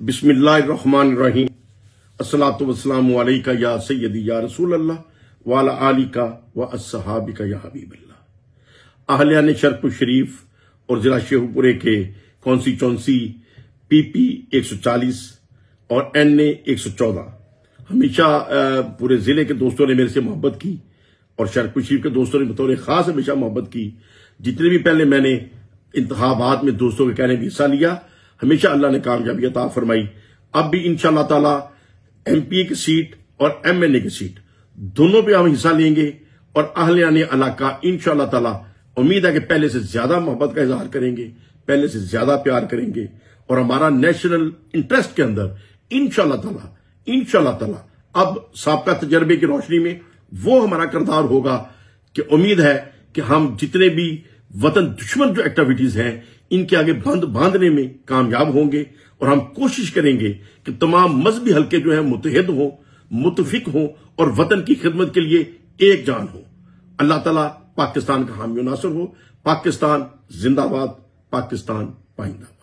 बिस्मिल्लाहमान रहीम असलात वसलाम का या सैदी या रसूल अल्लाह वाला आली का व असहाबी का या हबीब अल्लाह आहलियान शर्फ शरीफ और जिला शेखपुरे के कौनसी चौंसी पीपी एक सौ चालीस और एन ए एक सौ चौदह हमेशा पूरे जिले के दोस्तों ने मेरे से मोहब्बत की और शरपुर शरीफ के दोस्तों ने बतौर खास हमेशा मोहब्बत की जितने भी पहले मैंने इंतबात में दोस्तों के कहने में हिस्सा लिया हमेशा अल्लाह ने कामयाबी अता फरमाई अब भी इन पी ए की सीट और एमएनए की सीट दोनों पे हम हिस्सा लेंगे और अहलियाने का इन तला उम्मीद है कि पहले से ज्यादा मोहब्बत का इजहार करेंगे पहले से ज्यादा प्यार करेंगे और हमारा नेशनल इंटरेस्ट के अंदर इन तला इन तला अब सबका तजर्बे की रोशनी में वो हमारा किरदार होगा कि उम्मीद है कि हम जितने भी वतन दुश्मन जो एक्टिविटीज हैं इनके आगे बंद बांधने में कामयाब होंगे और हम कोशिश करेंगे कि तमाम मजहबी हल्के जो हैं मुतहद हों मुतफिक हों और वतन की खिदमत के लिए एक जान हो अल्लाह तला पाकिस्तान का हामी नासर हो पाकिस्तान जिंदाबाद पाकिस्तान पाइंदाबाद